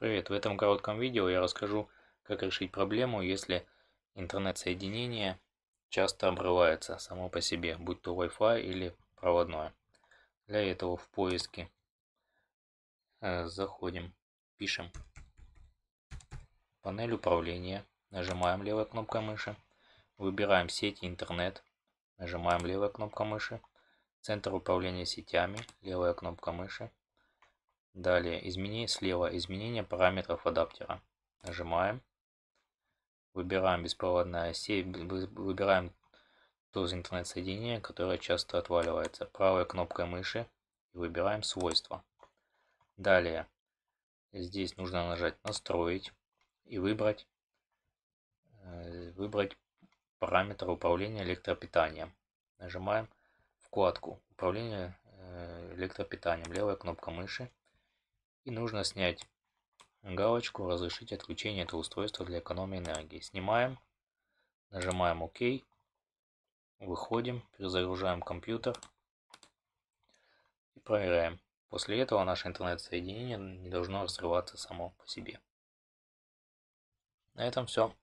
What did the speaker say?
Привет! В этом коротком видео я расскажу, как решить проблему, если интернет-соединение часто обрывается само по себе, будь то Wi-Fi или проводное. Для этого в поиске э, заходим, пишем панель управления, нажимаем левой кнопкой мыши, выбираем сеть интернет, нажимаем левая кнопка мыши, центр управления сетями, левая кнопка мыши, Далее, измени слева изменение параметров адаптера. Нажимаем. Выбираем беспроводная сеть, выбираем то интернет-соединение, которое часто отваливается. Правой кнопкой мыши и выбираем свойства. Далее, здесь нужно нажать настроить и выбрать, э, выбрать параметр управления электропитанием. Нажимаем вкладку управления э, электропитанием. Левая кнопка мыши и нужно снять галочку «Разрешить отключение этого устройства для экономии энергии». Снимаем, нажимаем «Ок», выходим, перезагружаем компьютер и проверяем. После этого наше интернет-соединение не должно разрываться само по себе. На этом все.